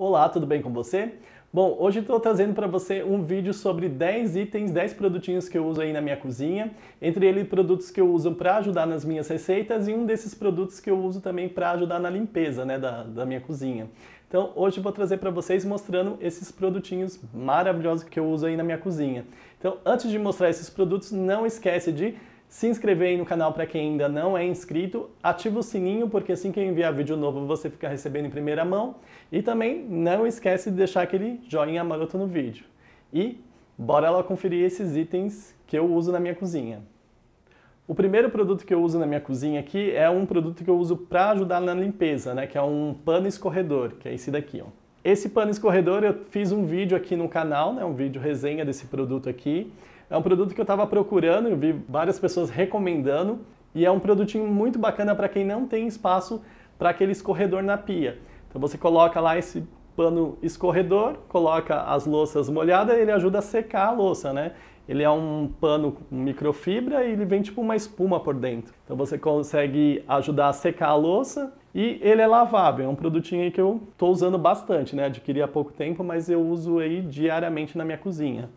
Olá, tudo bem com você? Bom, hoje estou trazendo para você um vídeo sobre 10 itens, 10 produtinhos que eu uso aí na minha cozinha, entre eles produtos que eu uso para ajudar nas minhas receitas e um desses produtos que eu uso também para ajudar na limpeza né, da, da minha cozinha. Então hoje vou trazer para vocês mostrando esses produtinhos maravilhosos que eu uso aí na minha cozinha. Então antes de mostrar esses produtos, não esquece de se inscrever aí no canal para quem ainda não é inscrito, ativa o sininho porque assim que eu enviar vídeo novo você fica recebendo em primeira mão e também não esquece de deixar aquele joinha maroto no vídeo. E bora lá conferir esses itens que eu uso na minha cozinha. O primeiro produto que eu uso na minha cozinha aqui é um produto que eu uso para ajudar na limpeza, né, que é um pano escorredor, que é esse daqui, ó. Esse pano escorredor eu fiz um vídeo aqui no canal, né, um vídeo resenha desse produto aqui. É um produto que eu estava procurando, eu vi várias pessoas recomendando e é um produtinho muito bacana para quem não tem espaço para aquele escorredor na pia. Então você coloca lá esse pano escorredor, coloca as louças molhadas, ele ajuda a secar a louça, né? Ele é um pano com microfibra e ele vem tipo uma espuma por dentro. Então você consegue ajudar a secar a louça e ele é lavável. É um produtinho aí que eu estou usando bastante, né? Adquiri há pouco tempo, mas eu uso aí diariamente na minha cozinha.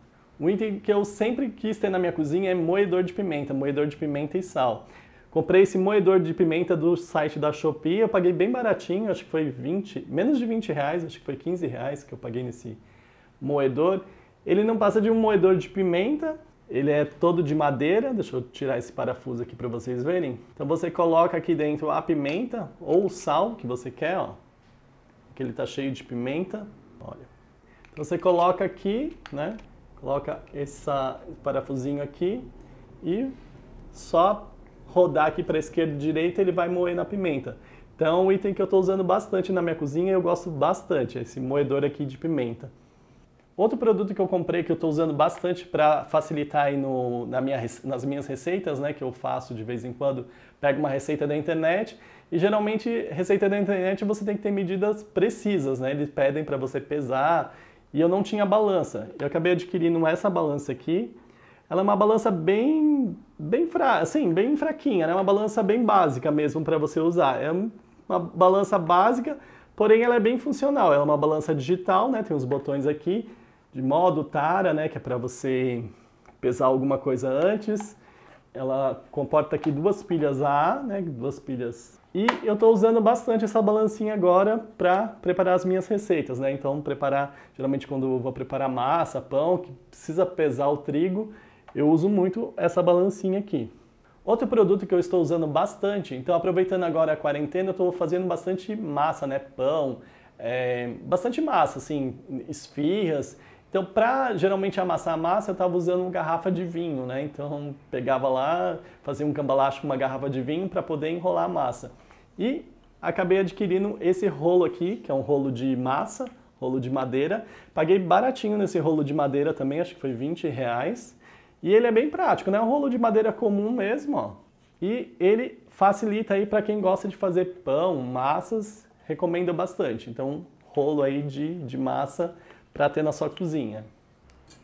Um item que eu sempre quis ter na minha cozinha é moedor de pimenta, moedor de pimenta e sal. Comprei esse moedor de pimenta do site da Shopee, eu paguei bem baratinho, acho que foi 20, menos de 20 reais, acho que foi 15 reais que eu paguei nesse moedor. Ele não passa de um moedor de pimenta, ele é todo de madeira, deixa eu tirar esse parafuso aqui para vocês verem. Então você coloca aqui dentro a pimenta ou o sal que você quer, ó, que ele tá cheio de pimenta, olha. Então você coloca aqui, né, Coloca esse parafusinho aqui e só rodar aqui para esquerda e direita ele vai moer na pimenta. Então, um item que eu estou usando bastante na minha cozinha, eu gosto bastante, esse moedor aqui de pimenta. Outro produto que eu comprei que eu estou usando bastante para facilitar aí no, na minha, nas minhas receitas, né, que eu faço de vez em quando, pego uma receita da internet e geralmente receita da internet você tem que ter medidas precisas, né? Eles pedem para você pesar e eu não tinha balança. Eu acabei adquirindo essa balança aqui. Ela é uma balança bem bem fra, assim, bem fraquinha, é né? uma balança bem básica mesmo para você usar. É uma balança básica, porém ela é bem funcional. Ela é uma balança digital, né? Tem os botões aqui de modo tara, né, que é para você pesar alguma coisa antes ela comporta aqui duas pilhas A, né, duas pilhas. E eu estou usando bastante essa balancinha agora para preparar as minhas receitas, né? Então preparar, geralmente quando vou preparar massa, pão, que precisa pesar o trigo, eu uso muito essa balancinha aqui. Outro produto que eu estou usando bastante, então aproveitando agora a quarentena, eu estou fazendo bastante massa, né? Pão, é, bastante massa, assim, esfirras. Então, para geralmente amassar a massa, eu estava usando uma garrafa de vinho, né? Então, pegava lá, fazia um cambalacho com uma garrafa de vinho para poder enrolar a massa. E acabei adquirindo esse rolo aqui, que é um rolo de massa, rolo de madeira. Paguei baratinho nesse rolo de madeira também, acho que foi 20 reais. E ele é bem prático, né? É um rolo de madeira comum mesmo, ó. E ele facilita aí para quem gosta de fazer pão, massas, recomendo bastante. Então, rolo aí de, de massa para ter na sua cozinha.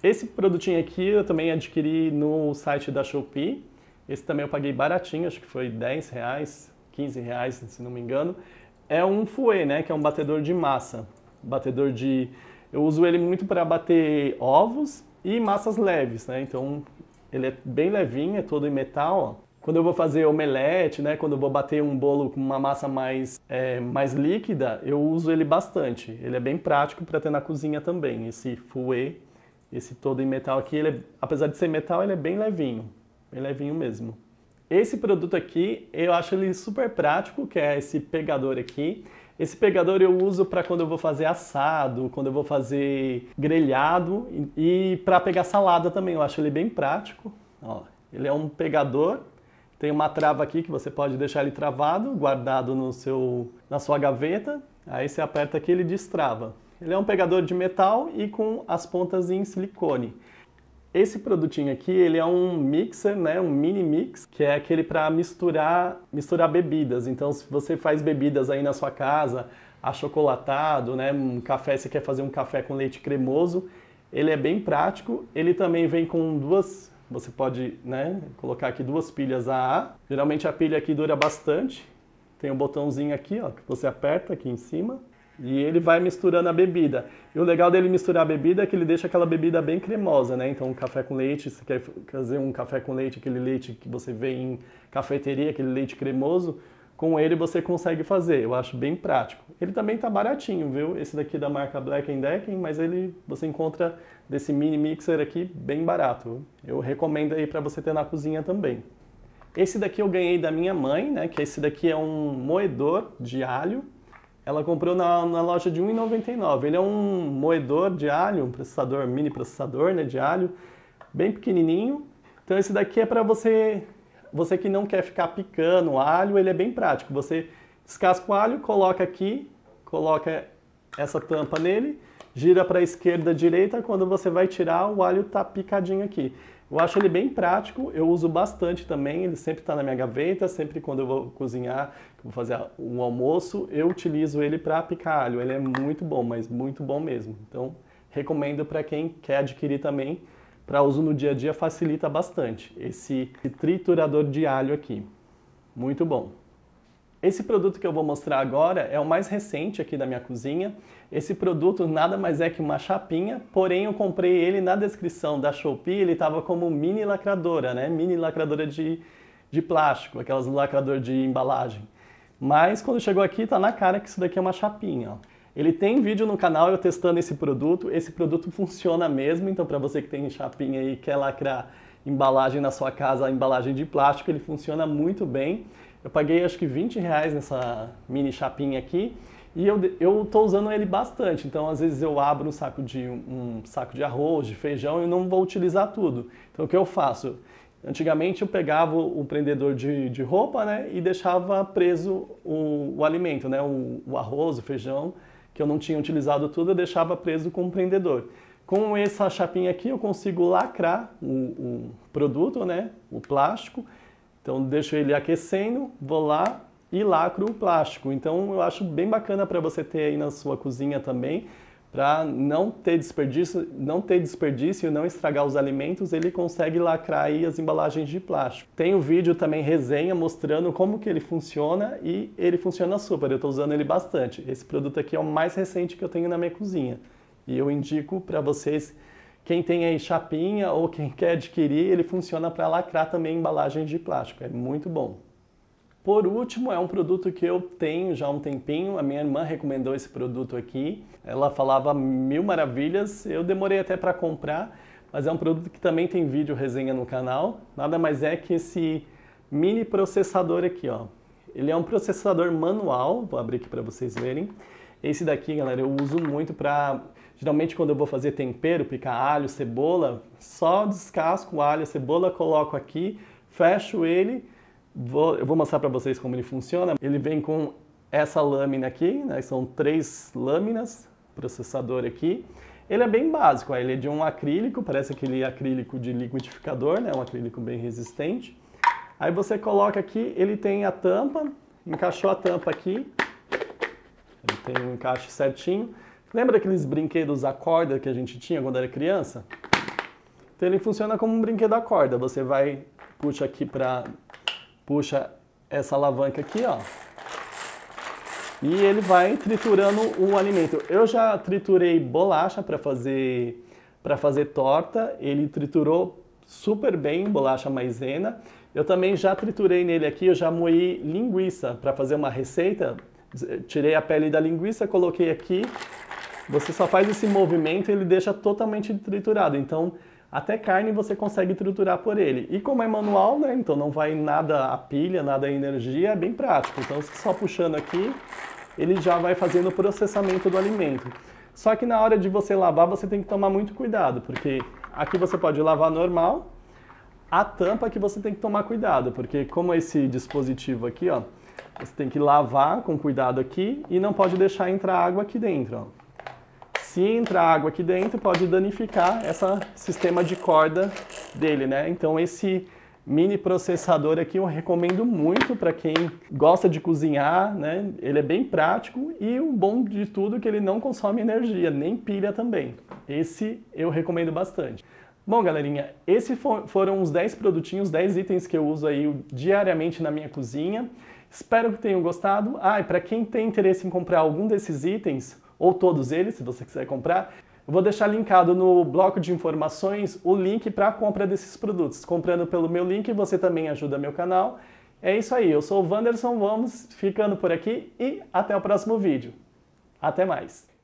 Esse produtinho aqui eu também adquiri no site da Shopee. Esse também eu paguei baratinho, acho que foi 10 reais, 15 reais, se não me engano. É um fouet, né, que é um batedor de massa. Batedor de... Eu uso ele muito para bater ovos e massas leves, né? Então ele é bem levinho, é todo em metal, ó quando eu vou fazer omelete, né, quando eu vou bater um bolo com uma massa mais, é, mais líquida, eu uso ele bastante. Ele é bem prático para ter na cozinha também. Esse fouet, esse todo em metal aqui, ele é, apesar de ser metal, ele é bem levinho, bem levinho mesmo. Esse produto aqui, eu acho ele super prático, que é esse pegador aqui. Esse pegador eu uso para quando eu vou fazer assado, quando eu vou fazer grelhado e para pegar salada também. Eu acho ele bem prático. Ó, ele é um pegador tem uma trava aqui que você pode deixar ele travado, guardado no seu, na sua gaveta. Aí você aperta aqui ele destrava. Ele é um pegador de metal e com as pontas em silicone. Esse produtinho aqui, ele é um mixer, né, um mini mix, que é aquele para misturar, misturar bebidas. Então, se você faz bebidas aí na sua casa, achocolatado, né, um café, você quer fazer um café com leite cremoso, ele é bem prático. Ele também vem com duas você pode né, colocar aqui duas pilhas AA. Geralmente a pilha aqui dura bastante. Tem um botãozinho aqui, ó, que você aperta aqui em cima. E ele vai misturando a bebida. E o legal dele misturar a bebida é que ele deixa aquela bebida bem cremosa, né? Então, um café com leite, se quer fazer um café com leite, aquele leite que você vê em cafeteria, aquele leite cremoso, com ele você consegue fazer. Eu acho bem prático. Ele também está baratinho, viu? Esse daqui da marca Black Decker, mas ele você encontra desse mini mixer aqui bem barato. Eu recomendo aí para você ter na cozinha também. Esse daqui eu ganhei da minha mãe, né? Que esse daqui é um moedor de alho. Ela comprou na, na loja de 1,99. Ele é um moedor de alho, um processador, mini processador né, de alho, bem pequenininho. Então esse daqui é para você você que não quer ficar picando alho, ele é bem prático. Você descasca o alho, coloca aqui, coloca essa tampa nele, gira para a esquerda, direita, quando você vai tirar, o alho tá picadinho aqui. Eu acho ele bem prático, eu uso bastante também, ele sempre está na minha gaveta, sempre quando eu vou cozinhar, vou fazer um almoço, eu utilizo ele para picar alho. Ele é muito bom, mas muito bom mesmo. Então, recomendo para quem quer adquirir também para uso no dia a dia facilita bastante. Esse triturador de alho aqui. Muito bom. Esse produto que eu vou mostrar agora é o mais recente aqui da minha cozinha. Esse produto nada mais é que uma chapinha, porém eu comprei ele na descrição da Shopee, ele estava como mini lacradora, né? Mini lacradora de, de plástico, aquelas lacrador de embalagem. Mas quando chegou aqui, tá na cara que isso daqui é uma chapinha, ó. Ele tem vídeo no canal eu testando esse produto. Esse produto funciona mesmo, então para você que tem chapinha e quer lacrar embalagem na sua casa, a embalagem de plástico, ele funciona muito bem. Eu paguei acho que 20 reais nessa mini chapinha aqui e eu, eu usando ele bastante. Então, às vezes eu abro um saco de um, um saco de arroz, de feijão e não vou utilizar tudo. Então, o que eu faço? Antigamente eu pegava o prendedor de, de roupa né, e deixava preso o, o alimento, né, o, o arroz, o feijão, que eu não tinha utilizado tudo, eu deixava preso com o prendedor. Com essa chapinha aqui eu consigo lacrar o, o produto, né, o plástico, então deixo ele aquecendo, vou lá e lacro o plástico. Então eu acho bem bacana para você ter aí na sua cozinha também, para não ter desperdício, não ter desperdício e não estragar os alimentos, ele consegue lacrar aí as embalagens de plástico. Tem o um vídeo também resenha mostrando como que ele funciona e ele funciona super. Eu estou usando ele bastante. Esse produto aqui é o mais recente que eu tenho na minha cozinha e eu indico para vocês quem tem aí chapinha ou quem quer adquirir, ele funciona para lacrar também embalagens de plástico. É muito bom. Por último, é um produto que eu tenho já há um tempinho. A minha irmã recomendou esse produto aqui. Ela falava mil maravilhas. Eu demorei até para comprar, mas é um produto que também tem vídeo resenha no canal. Nada mais é que esse mini processador aqui, ó. Ele é um processador manual. Vou abrir aqui para vocês verem. Esse daqui, galera, eu uso muito para geralmente quando eu vou fazer tempero, picar alho, cebola, só descasco o alho, a cebola, coloco aqui, fecho ele Vou, eu vou mostrar para vocês como ele funciona. Ele vem com essa lâmina aqui, né? são três lâminas, processador aqui. Ele é bem básico, ele é de um acrílico, parece aquele acrílico de liquidificador, né? um acrílico bem resistente. Aí você coloca aqui, ele tem a tampa, encaixou a tampa aqui, ele tem um encaixe certinho. Lembra aqueles brinquedos à corda que a gente tinha quando era criança? Então ele funciona como um brinquedo à corda, você vai, puxa aqui para puxa essa alavanca aqui, ó. E ele vai triturando o alimento. Eu já triturei bolacha para fazer para fazer torta, ele triturou super bem, bolacha maisena. Eu também já triturei nele aqui, eu já moí linguiça para fazer uma receita. Tirei a pele da linguiça, coloquei aqui. Você só faz esse movimento, ele deixa totalmente triturado. Então, até carne você consegue triturar por ele. E como é manual, né? Então não vai nada a pilha, nada a energia, é bem prático. Então só puxando aqui, ele já vai fazendo o processamento do alimento. Só que na hora de você lavar, você tem que tomar muito cuidado, porque aqui você pode lavar normal, a tampa que você tem que tomar cuidado, porque como esse dispositivo aqui, ó, você tem que lavar com cuidado aqui e não pode deixar entrar água aqui dentro, ó se entrar água aqui dentro, pode danificar esse sistema de corda dele, né? Então esse mini processador aqui eu recomendo muito para quem gosta de cozinhar, né? Ele é bem prático e o bom de tudo é que ele não consome energia, nem pilha também. Esse eu recomendo bastante. Bom, galerinha, esses foram os 10 produtinhos, 10 itens que eu uso aí diariamente na minha cozinha. Espero que tenham gostado. Ah, e para quem tem interesse em comprar algum desses itens, ou todos eles, se você quiser comprar. Eu vou deixar linkado no bloco de informações o link para a compra desses produtos. Comprando pelo meu link, você também ajuda meu canal. É isso aí, eu sou o Wanderson, vamos ficando por aqui e até o próximo vídeo. Até mais!